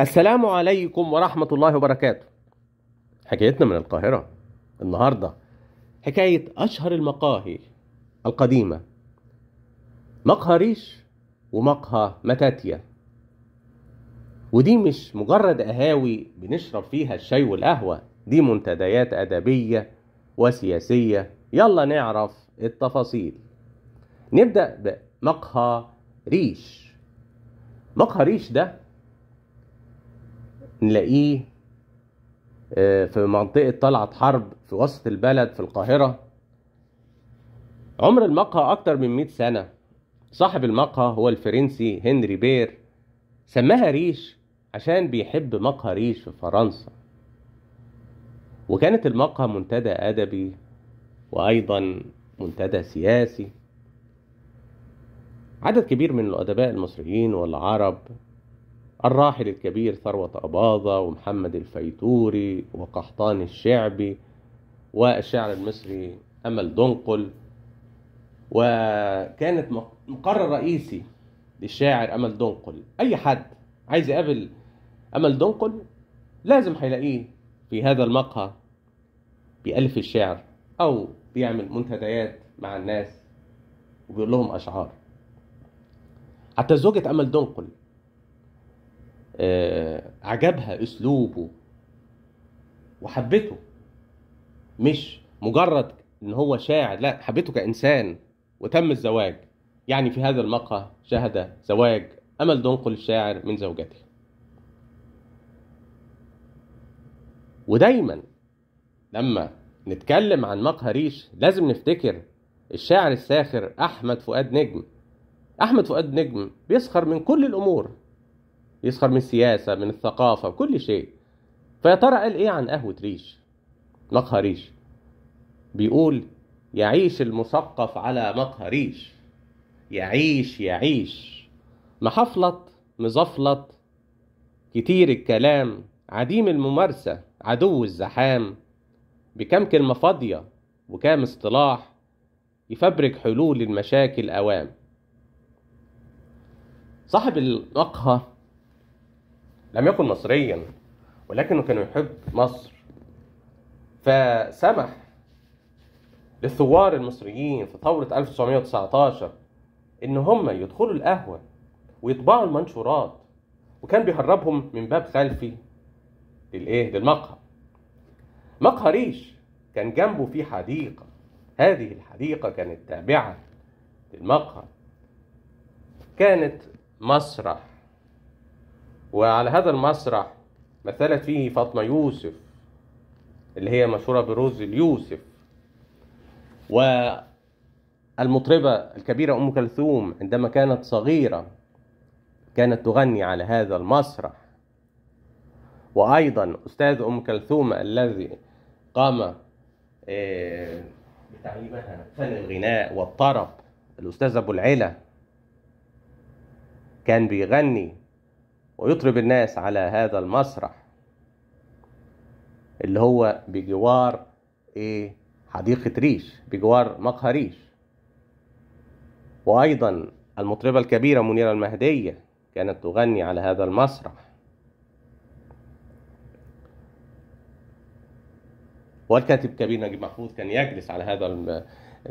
السلام عليكم ورحمة الله وبركاته حكايتنا من القاهرة النهاردة حكاية أشهر المقاهي القديمة مقهى ريش ومقهى متاتيا ودي مش مجرد قهاوي بنشرب فيها الشاي والقهوة دي منتديات أدبية وسياسية يلا نعرف التفاصيل نبدأ بمقهى ريش مقهى ريش ده نلاقيه آه، في منطقة طلعت حرب في وسط البلد في القاهرة عمر المقهى أكتر من 100 سنة صاحب المقهى هو الفرنسي هنري بير سماها ريش عشان بيحب مقهى ريش في فرنسا وكانت المقهى منتدى أدبي وأيضا منتدى سياسي عدد كبير من الأدباء المصريين والعرب الراحل الكبير ثروة أباظة ومحمد الفيتوري وقحطان الشعبي والشاعر المصري أمل دنقل وكانت مقر رئيسي للشاعر أمل دنقل أي حد عايز يقابل أمل دنقل لازم هيلاقيه في هذا المقهى بألف الشعر أو بيعمل منتديات مع الناس وبيقول لهم أشعار حتى زوجة أمل دنقل آه، عجبها اسلوبه وحبته مش مجرد ان هو شاعر لا حبته كانسان وتم الزواج يعني في هذا المقهى شهد زواج امل دنقل الشاعر من زوجته ودايما لما نتكلم عن مقهى ريش لازم نفتكر الشاعر الساخر احمد فؤاد نجم احمد فؤاد نجم بيسخر من كل الامور يسخر من السياسة من الثقافة كل شيء فيا ترى قال إيه عن قهوة ريش مقهى ريش بيقول يعيش المثقف على مقهى ريش يعيش يعيش محفلط مزفلة كتير الكلام عديم الممارسة عدو الزحام بكم كلمة فاضية وكام اصطلاح يفبرك حلول المشاكل أوام صاحب المقهى لم يكن مصريا ولكنه كان يحب مصر فسمح للثوار المصريين في ثورة 1919 إن هم يدخلوا القهوة ويطبعوا المنشورات وكان بيهربهم من باب خلفي للإيه؟ للمقهى مقهى ريش كان جنبه في حديقة هذه الحديقة كانت تابعة للمقهى كانت مسرح وعلى هذا المسرح مثلت فيه فاطمة يوسف اللي هي مشهورة برز اليوسف والمطربة الكبيرة أم كلثوم عندما كانت صغيرة كانت تغني على هذا المسرح وأيضا أستاذ أم كلثوم الذي قام آه، بتعليمها فن الغناء والطرب الأستاذ أبو العلا كان بيغني ويطرب الناس على هذا المسرح اللي هو بجوار ايه حديقة ريش بجوار مقهى ريش وأيضا المطربة الكبيرة منيرة المهدية كانت تغني على هذا المسرح والكاتب كبير نجيب محفوظ كان يجلس على هذا الم...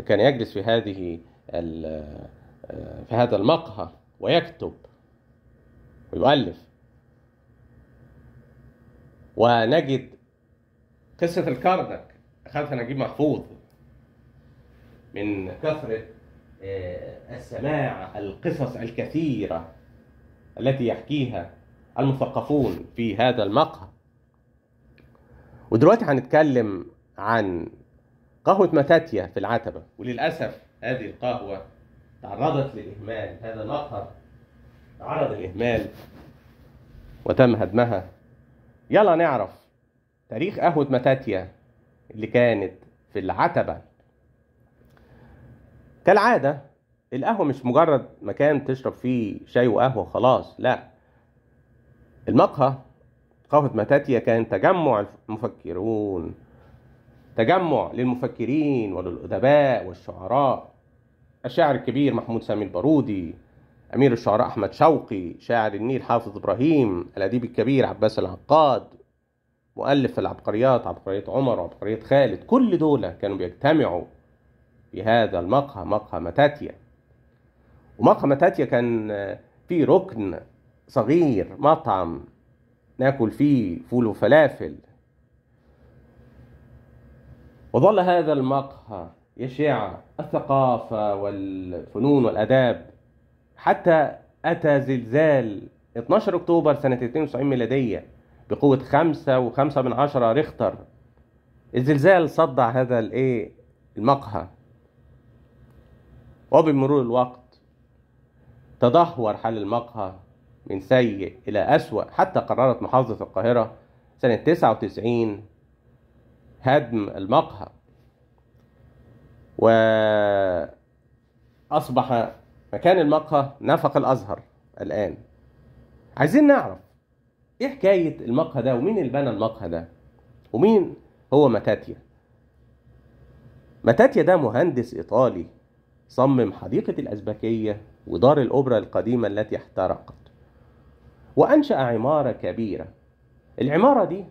كان يجلس في هذه ال... في هذا المقهى ويكتب ويؤلف ونجد قصة الكردك أخذها نجيب محفوظ من كثرة آه، السماع القصص الكثيرة التي يحكيها المثقفون في هذا المقهى ودلوقتي هنتكلم عن قهوة متاتيا في العتبة وللأسف هذه القهوة تعرضت لإهمال هذا المقهى عرض الإهمال وتم هدمها يلا نعرف تاريخ قهوة متاتيا اللي كانت في العتبة كالعادة القهوة مش مجرد مكان تشرب فيه شاي وقهوة خلاص لا المقهى قهوة متاتيا كان تجمع المفكرون تجمع للمفكرين وللأدباء والشعراء الشاعر الكبير محمود سامي البارودي أمير الشعراء أحمد شوقي شاعر النيل حافظ إبراهيم الأديب الكبير عباس العقاد مؤلف العبقريات عبقرية عمر وعبقرية خالد كل دول كانوا بيجتمعوا في هذا المقهى مقهى متاتيا ومقهى متاتيا كان فيه ركن صغير مطعم ناكل فيه فول وفلافل وظل هذا المقهى يشع الثقافة والفنون والآداب حتى أتى زلزال 12 أكتوبر سنة 92 ميلادية بقوة 5 وخمسة من عشرة ريختر الزلزال صدع هذا الايه المقهى وبمرور الوقت تدهور حال المقهى من سيء إلى أسوأ حتى قررت محافظة القاهرة سنة 99 هدم المقهى وأصبح مكان المقهى نفق الازهر الان عايزين نعرف ايه حكايه المقهى ده ومين اللي بنى المقهى ده ومين هو متاتيا متاتيا ده مهندس ايطالي صمم حديقه الازبكيه ودار الاوبرا القديمه التي احترقت وانشا عماره كبيره العماره دي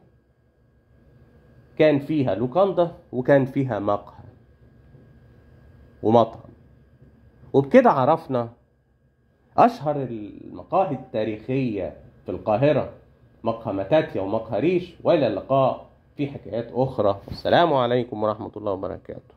كان فيها لوكاندا وكان فيها مقهى ومطعم وبكده عرفنا أشهر المقاهي التاريخية في القاهرة مقهى متاتيا ومقهى ريش وإلى اللقاء في حكايات أخرى والسلام عليكم ورحمة الله وبركاته